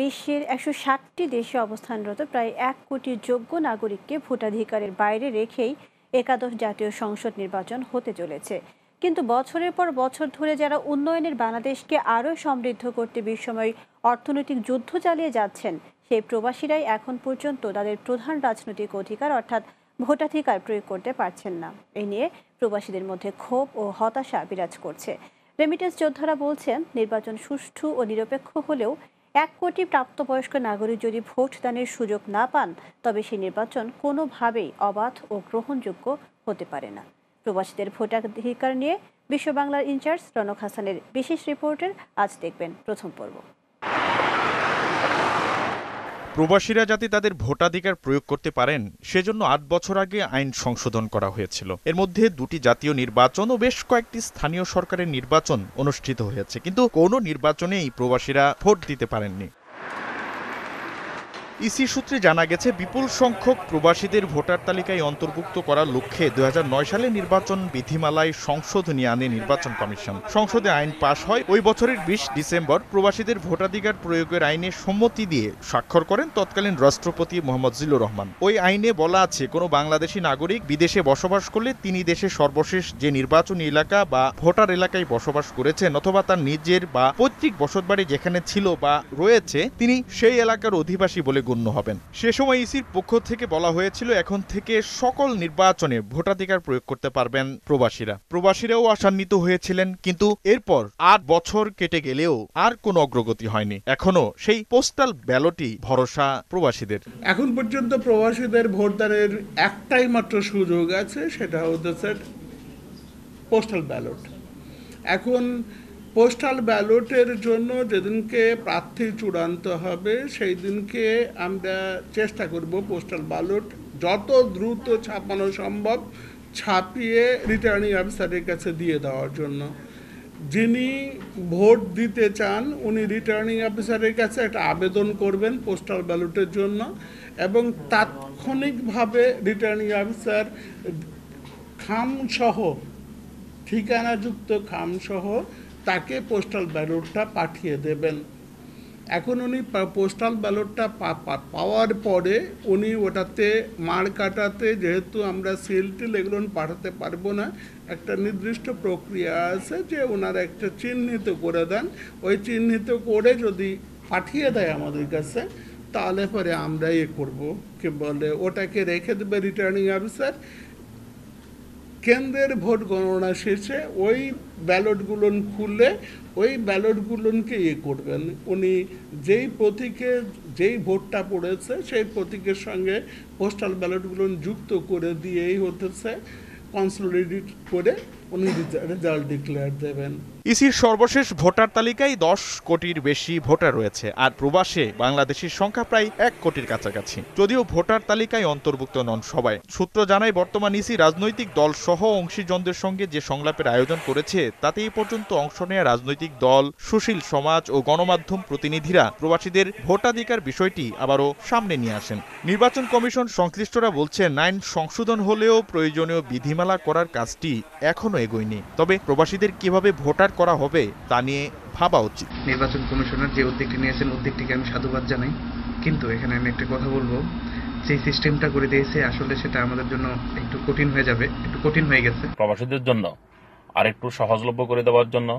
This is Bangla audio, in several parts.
বিশ্বের একশো ষাটটি দেশে অবস্থানরত প্রায় এক কোটি যোগ্য নাগরিককে ভোটাধিকারের বাইরে রেখেই একাদশ জাতীয় সংসদ নির্বাচন হতে চলেছে কিন্তু বছরের পর বছর ধরে যারা উন্নয়নের বাংলাদেশকে আরও সমৃদ্ধ করতে বিশ্বময় অর্থনৈতিক যুদ্ধ চালিয়ে যাচ্ছেন সেই প্রবাসীরাই এখন পর্যন্ত তাদের প্রধান রাজনৈতিক অধিকার অর্থাৎ ভোটাধিকার প্রয়োগ করতে পারছেন না এ নিয়ে প্রবাসীদের মধ্যে ক্ষোভ ও হতাশা বিরাজ করছে রেমিটেন্স যোদ্ধারা বলছেন নির্বাচন সুষ্ঠু ও নিরপেক্ষ হলেও এক কোটি প্রাপ্তবয়স্ক নাগরিক যদি ভোটদানের সুযোগ না পান তবে সেই নির্বাচন কোনোভাবেই অবাধ ও গ্রহণযোগ্য হতে পারে না প্রবাসীদের ভোটাধিকার নিয়ে বিশ্ব বাংলার ইনচার্জ রনক হাসানের বিশেষ রিপোর্টের আজ দেখবেন প্রথম পর্ব প্রবাসীরা যাতে তাদের ভোটাধিকার প্রয়োগ করতে পারেন সেজন্য আট বছর আগে আইন সংশোধন করা হয়েছিল এর মধ্যে দুটি জাতীয় নির্বাচন ও বেশ কয়েকটি স্থানীয় সরকারের নির্বাচন অনুষ্ঠিত হয়েছে কিন্তু কোনো নির্বাচনেই প্রবাসীরা ভোট দিতে পারেননি ইসি সূত্রে জানা গেছে বিপুল সংখ্যক প্রবাসীদের ভোটার তালিকায় অন্তর্ভুক্ত করার লক্ষ্যে দুই সালে নির্বাচন বিধিমালায় সংশোধনী আনে নির্বাচন কমিশন সংসদে আইন পাশ হয় ওই বছরের বিশ ডিসেম্বর প্রবাসীদের ভোটাধিকার প্রয়োগের আইনে সম্মতি দিয়ে স্বাক্ষর করেন তৎকালীন রাষ্ট্রপতি মোহাম্মদ জিল্লুর রহমান ওই আইনে বলা আছে কোনো বাংলাদেশি নাগরিক বিদেশে বসবাস করলে তিনি দেশে সর্বশেষ যে নির্বাচনী এলাকা বা ভোটার এলাকায় বসবাস করেছেন অথবা তার নিজের বা পৈতৃক বসতবাড়ি যেখানে ছিল বা রয়েছে তিনি সেই এলাকার অধিবাসী বলে গণ্য হবেন সে সময় ইসির পক্ষ থেকে বলা হয়েছিল এখন থেকে সকল নির্বাচনে ভোটাধিকার প্রয়োগ করতে পারবেন প্রবাসীরা প্রবাসীরাও আশান্বিত হয়েছিলেন কিন্তু এরপর আট বছর কেটে গেলেও আর কোনো অগ্রগতি হয়নি এখনও সেই পোস্টাল ব্যালটই ভরসা প্রবাসীদের এখন পর্যন্ত প্রবাসীদের ভোটদানের একটাই মাত্র সুযোগ আছে সেটা হচ্ছে পোস্টাল ব্যালট এখন পোস্টাল ব্যালটের জন্য যেদিনকে প্রার্থী চূড়ান্ত হবে সেই দিনকে আমরা চেষ্টা করব পোস্টাল ব্যালট যত দ্রুত ছাপানো সম্ভব ছাপিয়ে রিটার্নিং অফিসারের কাছে দিয়ে দেওয়ার জন্য যিনি ভোট দিতে চান উনি রিটার্নিং অফিসারের কাছে একটা আবেদন করবেন পোস্টাল ব্যালটের জন্য এবং তাৎক্ষণিকভাবে রিটার্নিং অফিসার খামসহ ঠিকানাযুক্ত খামসহ তাকে পোস্টাল ব্যালটটা পাঠিয়ে দেবেন এখন উনি পোস্টাল ব্যালটটা পাওয়ার পরে উনি ওটাতে মার কাটাতে যেহেতু আমরা সিলটি এগুলো পাঠাতে পারবো না একটা নির্দিষ্ট প্রক্রিয়া আছে যে ওনারা একটা চিহ্নিত করে দেন ওই চিহ্নিত করে যদি পাঠিয়ে দেয় আমাদের কাছে তাহলে পরে আমরা ইয়ে করবো কি বলে ওটাকে রেখে দেবে রিটার্নিং অফিসার কেন্দ্রের ভোট গণনা শেষে ওই ব্যালটগুলোন খুলে ওই ব্যালটগুলোনকে ইয়ে করবেন উনি যেই প্রতীকে যেই ভোটটা পড়েছে সেই প্রতীকের সঙ্গে পোস্টাল ব্যালটগুলো যুক্ত করে দিয়েই হতেছে কনসোলিডেট করে উনি রেজাল্ট ডিক্লেয়ার দেবেন ইসির সর্বশেষ ভোটার তালিকায় দশ কোটির বেশি ভোটার রয়েছে আর প্রবাসে বাংলাদেশের সংখ্যা প্রায় এক কোটির কাছাকাছি যদিও ভোটার তালিকায় অন্তর্ভুক্ত নন সবাই সূত্র জানায় বর্তমান ইসি রাজনৈতিক দল সহ অংশীজনদের সঙ্গে যে সংলাপের আয়োজন করেছে তাতে এই পর্যন্ত অংশ নেয়া রাজনৈতিক দল সুশীল সমাজ ও গণমাধ্যম প্রতিনিধিরা প্রবাসীদের ভোটাধিকার বিষয়টি আবারও সামনে নিয়ে আসেন নির্বাচন কমিশন সংশ্লিষ্টরা বলছেন নাইন সংশোধন হলেও প্রয়োজনীয় বিধিমালা করার কাজটি এখনও এগোয়নি তবে প্রবাসীদের কিভাবে ভোটার করা হবে তা নিয়ে ভাবা উচিত নির্বাচন কমিশনের যে উদ্যোগটি নিয়েছেন উদ্যোগটিকে আমি সাধুবাদ জানাই কিন্তু এখানে আমি একটা কথা বলবো সেই সিস্টেমটা করে দিয়েছে আসলে সেটা আমাদের জন্য একটু কঠিন হয়ে যাবে একটু কঠিন হয়ে গেছে প্রবাসীদের জন্য আর একটু সহজলভ্য করে দেওয়ার জন্য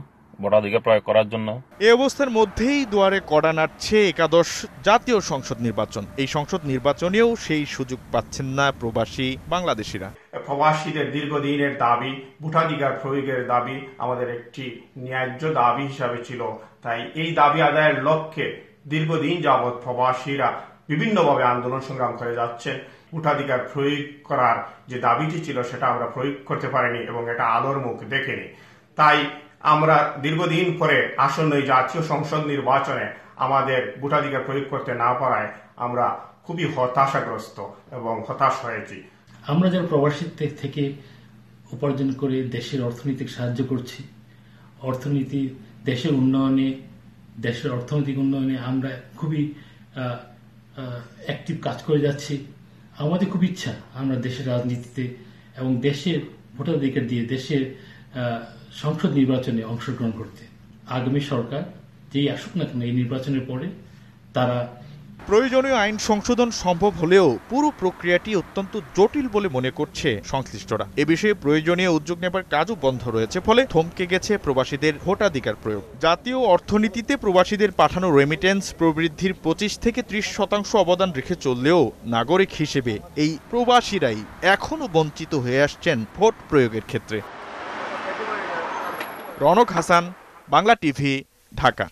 ভোটাধিকার প্রয়োগ করার জন্য এ অবস্থার মধ্যেই দুয়ারে কড়া নাড়ছে একাদশ জাতীয় সংসদ নির্বাচন এই সংসদ নির্বাচনেও সেই সুযোগ পাচ্ছেন না প্রবাসী বাংলাদেশিরা প্রবাসীদের দীর্ঘদিনের দাবি ভোটাধিকার প্রয়োগের দাবি আমাদের একটি ন্যায্য দাবি হিসাবে ছিল তাই এই দাবি আদায়ের লক্ষ্যে দীর্ঘদিন যাবৎ প্রবাসীরা বিভিন্নভাবে আন্দোলন সংগ্রাম করে যাচ্ছে ভোটাধিকার প্রয়োগ করার যে দাবিটি ছিল সেটা আমরা প্রয়োগ করতে পারিনি এবং এটা আলোর মুখ দেখেনি তাই আমরা দীর্ঘদিন পরে আসন্ন এই জাতীয় সংসদ নির্বাচনে আমাদের ভোটাধিকার প্রয়োগ করতে না পারায় আমরা খুবই হতাশাগ্রস্ত এবং হতাশ হয়েছি আমরা যারা প্রবাসী থেকে উপার্জন করে দেশের অর্থনৈতিক সাহায্য করছি অর্থনীতি দেশের উন্নয়নে দেশের অর্থনৈতিক উন্নয়নে আমরা খুবই অ্যাক্টিভ কাজ করে যাচ্ছি আমাদের খুব ইচ্ছা আমরা দেশের রাজনীতিতে এবং দেশের ভোটাধিকার দিয়ে দেশের সংসদ নির্বাচনে অংশগ্রহণ করতে আগামী সরকার যেই আসুক না কেন এই নির্বাচনের পরে তারা প্রয়োজনীয় আইন সংশোধন সম্ভব হলেও পুরো প্রক্রিয়াটি অত্যন্ত জটিল বলে মনে করছে সংশ্লিষ্টরা এ বিষয়ে প্রয়োজনীয় উদ্যোগ নেবার কাজও বন্ধ রয়েছে ফলে থমকে গেছে প্রবাসীদের ভোটাধিকার প্রয়োগ জাতীয় অর্থনীতিতে প্রবাসীদের পাঠানো রেমিটেন্স প্রবৃদ্ধির পঁচিশ থেকে ত্রিশ শতাংশ অবদান রেখে চললেও নাগরিক হিসেবে এই প্রবাসীরাই এখনও বঞ্চিত হয়ে আসছেন ভোট প্রয়োগের ক্ষেত্রে রনক হাসান বাংলা টিভি ঢাকা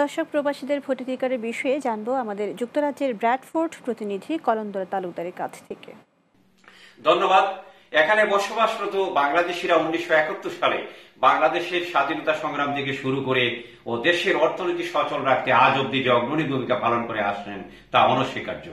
দর্শক প্রবাসীদের ভোটাধিকারের বিষয়ে জানবো আমাদের যুক্তরাজ্যের ব্র্যাডফোর্ড প্রতিনিধি কলন্দর তালুকদারের কাছ থেকে ধন্যবাদ এখানে বসবাসরত বাংলাদেশিরা উনিশশো একাত্তর সালে বাংলাদেশের স্বাধীনতা সংগ্রাম থেকে শুরু করে ও দেশের অর্থনীতি সচল রাখতে আজ অব্দি যে অগ্রণী ভূমিকা পালন করে আসছেন তা অনস্বীকার্য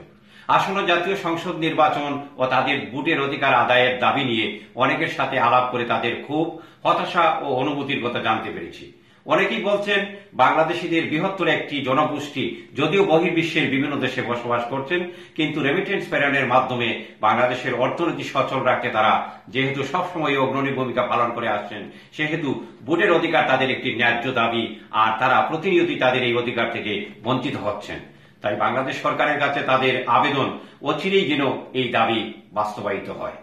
আসন্ন জাতীয় সংসদ নির্বাচন ও তাদের বুটের অধিকার আদায়ের দাবি নিয়ে অনেকের সাথে আলাপ করে তাদের খুব হতাশা ও অনুভূতির কথা জানতে পেরেছি অনেকেই বলছেন বাংলাদেশিদের বৃহত্তর একটি জনগোষ্ঠী যদিও বহির্বিশ্বের বিভিন্ন দেশে বসবাস করছেন কিন্তু রেমিটেন্স প্রেরণের মাধ্যমে বাংলাদেশের অর্থনীতি সচল রাখতে তারা যেহেতু সবসময় অগ্রণী ভূমিকা পালন করে আসছেন সেহেতু ভোটের অধিকার তাদের একটি ন্যায্য দাবি আর তারা প্রতিনিয়তই তাদের এই অধিকার থেকে বঞ্চিত হচ্ছেন তাই বাংলাদেশ সরকারের কাছে তাদের আবেদন অচিরেই যেন এই দাবি বাস্তবায়িত হয়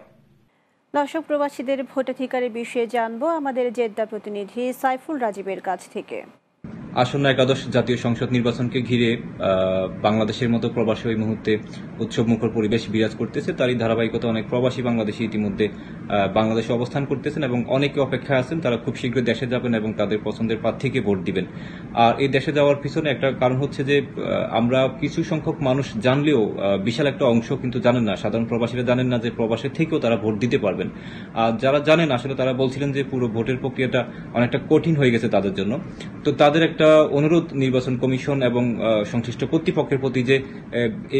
দর্শক প্রবাসীদের ভোটাধিকারের বিষয়ে জানবো আমাদের জেদ্দা প্রতিনিধি সাইফুল রাজীবের কাছ থেকে আসন্ন একাদশ জাতীয় সংসদ নির্বাচনকে ঘিরে বাংলাদেশের মতো প্রবাসী ওই মুহূর্তে উৎসবমুখর পরিবেশ বিরাজ করতেছে তারই ধারাবাহিকতা অনেক প্রবাসী বাংলাদেশি ইতিমধ্যে বাংলাদেশে অবস্থান করতেছেন এবং অনেকে অপেক্ষায় আছেন তারা খুব শীঘ্র দেশে যাবেন এবং তাদের পছন্দের প্রার্থীকে ভোট দিবেন আর এই দেশে যাওয়ার পিছনে একটা কারণ হচ্ছে যে আমরা কিছু সংখ্যক মানুষ জানলেও বিশাল একটা অংশ কিন্তু জানেন না সাধারণ প্রবাসীরা জানেন না যে প্রবাসে থেকেও তারা ভোট দিতে পারবেন আর যারা জানেন আসলে তারা বলছিলেন যে পুরো ভোটের প্রক্রিয়াটা অনেকটা কঠিন হয়ে গেছে তাদের জন্য তো তাদের একটা একটা অনুরোধ নির্বাচন কমিশন এবং সংশ্লিষ্ট কর্তৃপক্ষের প্রতি যে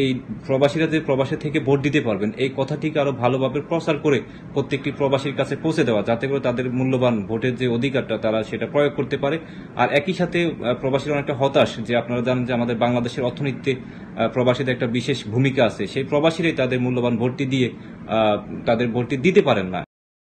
এই প্রবাসীরা যে প্রবাসে থেকে ভোট দিতে পারবেন এই কথাটিকে আরো ভালোভাবে প্রচার করে প্রত্যেকটি প্রবাসীর কাছে পৌঁছে দেওয়া যাতে করে তাদের মূল্যবান ভোটের যে অধিকারটা তারা সেটা প্রয়োগ করতে পারে আর একই সাথে প্রবাসীরা অনেকটা হতাশ যে আপনারা জানেন যে আমাদের বাংলাদেশের অর্থনীতিতে প্রবাসীদের একটা বিশেষ ভূমিকা আছে সেই প্রবাসীরাই তাদের মূল্যবান ভোটটি দিয়ে তাদের ভোটটি দিতে পারেন না